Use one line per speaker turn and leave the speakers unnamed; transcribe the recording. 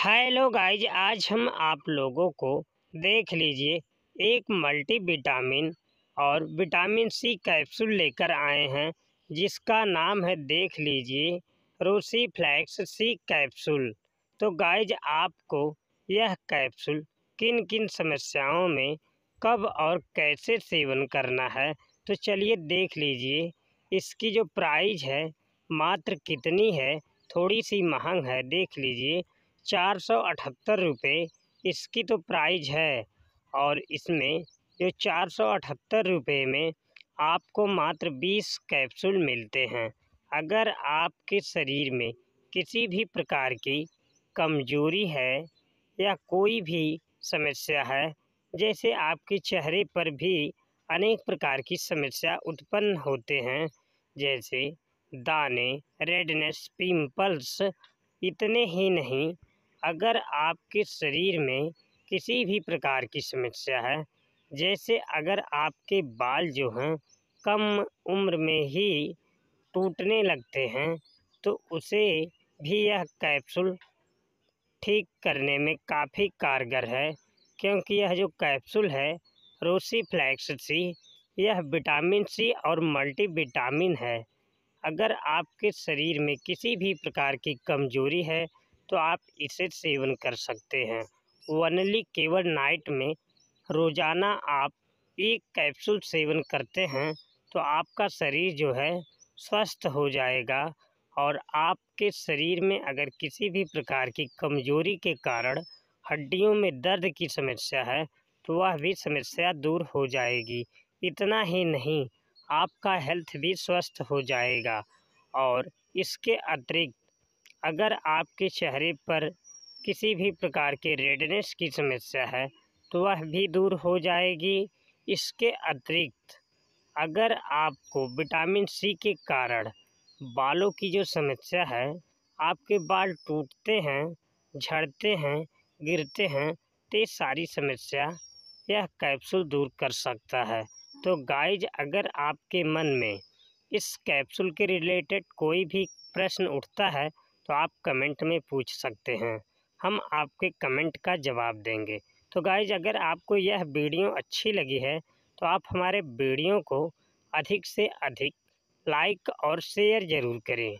hello guys आज हम आप लोगों को देख लीजिए एक मल्टी विटामिन और विटामिन सी कैप्सूल लेकर आए हैं जिसका नाम है देख लीजिए रोसी फ्लैक्स सी कैप्सूल तो गाइज आपको यह कैप्सूल किन किन समस्याओं में कब और कैसे सेवन करना है तो चलिए देख लीजिए इसकी जो प्राइज है मात्र कितनी है थोड़ी सी महंग है देख लीजिए चार सौ अठहत्तर रुपये इसकी तो प्राइज है और इसमें जो चार सौ अठहत्तर रुपये में आपको मात्र बीस कैप्सूल मिलते हैं अगर आपके शरीर में किसी भी प्रकार की कमजोरी है या कोई भी समस्या है जैसे आपके चेहरे पर भी अनेक प्रकार की समस्या उत्पन्न होते हैं जैसे दाने रेडनेस पिंपल्स इतने ही नहीं अगर आपके शरीर में किसी भी प्रकार की समस्या है जैसे अगर आपके बाल जो हैं कम उम्र में ही टूटने लगते हैं तो उसे भी यह कैप्सूल ठीक करने में काफ़ी कारगर है क्योंकि यह जो कैप्सूल है रोसी फ्लैक्स सी यह विटामिन सी और मल्टी विटामिन है अगर आपके शरीर में किसी भी प्रकार की कमजोरी है तो आप इसे सेवन कर सकते हैं वनली केवल नाइट में रोज़ाना आप एक कैप्सूल सेवन करते हैं तो आपका शरीर जो है स्वस्थ हो जाएगा और आपके शरीर में अगर किसी भी प्रकार की कमजोरी के कारण हड्डियों में दर्द की समस्या है तो वह भी समस्या दूर हो जाएगी इतना ही नहीं आपका हेल्थ भी स्वस्थ हो जाएगा और इसके अतिरिक्त अगर आपके चेहरे पर किसी भी प्रकार के रेडनेस की समस्या है तो वह भी दूर हो जाएगी इसके अतिरिक्त अगर आपको विटामिन सी के कारण बालों की जो समस्या है आपके बाल टूटते हैं झड़ते हैं गिरते हैं तो सारी समस्या यह कैप्सूल दूर कर सकता है तो गाइज अगर आपके मन में इस कैप्सूल के रिलेटेड कोई भी प्रश्न उठता है तो आप कमेंट में पूछ सकते हैं हम आपके कमेंट का जवाब देंगे तो गाइज अगर आपको यह वीडियो अच्छी लगी है तो आप हमारे वीडियो को अधिक से अधिक लाइक और शेयर ज़रूर करें